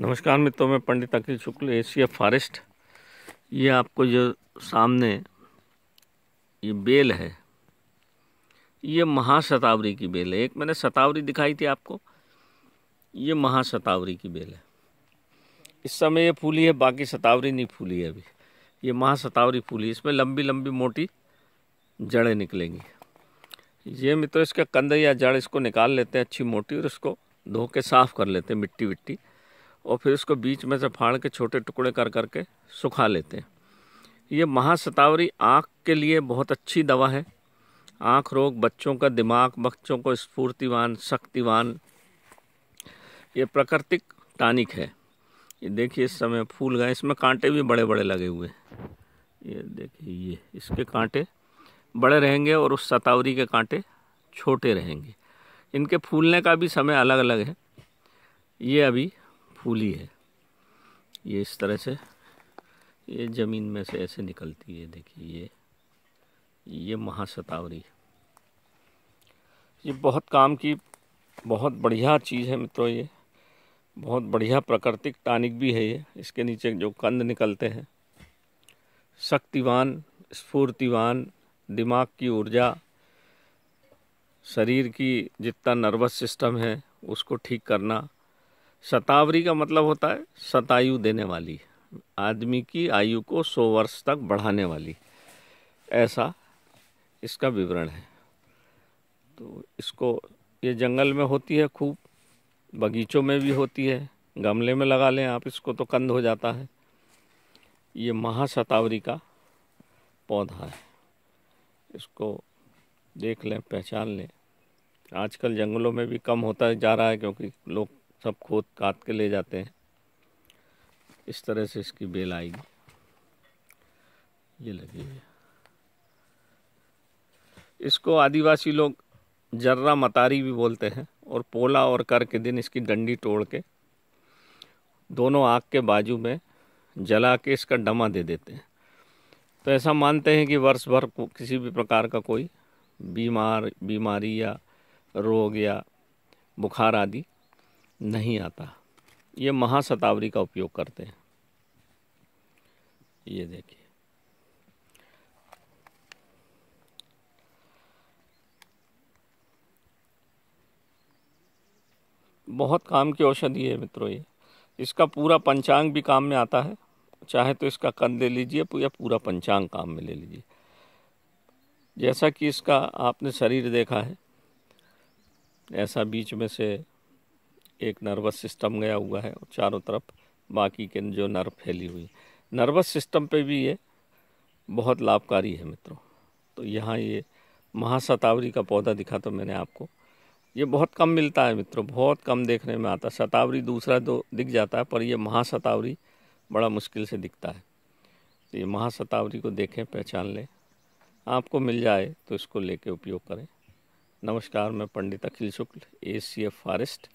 नमस्कार मित्रों मैं पंडित अखिल शुक्ल एशिया फॉरेस्ट ये आपको जो सामने ये बेल है ये महाशतावरी की बेल है एक मैंने शतावरी दिखाई थी आपको ये महाशतावरी की बेल है इस समय ये फूली है बाकी शतावरी नहीं फूली है अभी ये महाशतावरी फूली है इसमें लंबी लंबी मोटी जड़ें निकलेंगी ये मित्रों इसका कंधे या जड़ इसको निकाल लेते हैं अच्छी मोटी और इसको धो के साफ़ कर लेते हैं मिट्टी विट्टी और फिर उसको बीच में से फाड़ के छोटे टुकड़े कर करके सुखा लेते हैं ये महासतावरी आँख के लिए बहुत अच्छी दवा है आँख रोग बच्चों का दिमाग बच्चों को स्फूर्तिवान शक्तिवान ये प्राकृतिक टानिक है ये देखिए इस समय फूल गए इसमें कांटे भी बड़े बड़े लगे हुए हैं ये देखिए ये इसके कांटे बड़े रहेंगे और उस सतावरी के कांटे छोटे रहेंगे इनके फूलने का भी समय अलग अलग है ये अभी फूली है ये इस तरह से ये ज़मीन में से ऐसे निकलती है देखिए ये ये महाशतावरी ये बहुत काम की बहुत बढ़िया चीज़ है मित्रों ये बहुत बढ़िया प्राकृतिक टानिक भी है ये इसके नीचे जो कंद निकलते हैं शक्तिवान स्फूर्तिवान दिमाग की ऊर्जा शरीर की जितना नर्वस सिस्टम है उसको ठीक करना सतावरी का मतलब होता है सतायु देने वाली आदमी की आयु को सौ वर्ष तक बढ़ाने वाली ऐसा इसका विवरण है तो इसको ये जंगल में होती है खूब बगीचों में भी होती है गमले में लगा लें आप इसको तो कंद हो जाता है ये महाशतावरी का पौधा है इसको देख लें पहचान लें आजकल जंगलों में भी कम होता जा रहा है क्योंकि लोग सब खोद काट के ले जाते हैं इस तरह से इसकी बेल आएगी ये लगी है इसको आदिवासी लोग जर्रा मतारी भी बोलते हैं और पोला और कर के दिन इसकी डंडी तोड़ के दोनों आग के बाजू में जला के इसका डमा दे देते हैं तो ऐसा मानते हैं कि वर्ष भर को किसी भी प्रकार का कोई बीमार बीमारी या रोग या बुखार आदि नहीं आता ये महाशतावरी का उपयोग करते हैं ये देखिए बहुत काम की औषधि है मित्रों ये इसका पूरा पंचांग भी काम में आता है चाहे तो इसका कन ले लीजिए या पूरा पंचांग काम में ले लीजिए जैसा कि इसका आपने शरीर देखा है ऐसा बीच में से एक नर्वस सिस्टम गया हुआ है चारों तरफ बाकी के जो नर्व फैली हुई नर्वस सिस्टम पे भी ये बहुत लाभकारी है मित्रों तो यहाँ ये महाशतावरी का पौधा दिखा तो मैंने आपको ये बहुत कम मिलता है मित्रों बहुत कम देखने में आता है शतावरी दूसरा तो दिख जाता है पर ये महाशतावरी बड़ा मुश्किल से दिखता है तो ये महाशतावरी को देखें पहचान लें आपको मिल जाए तो इसको लेके उपयोग करें नमस्कार मैं पंडित अखिल शुक्ल ए सी एफ फॉरेस्ट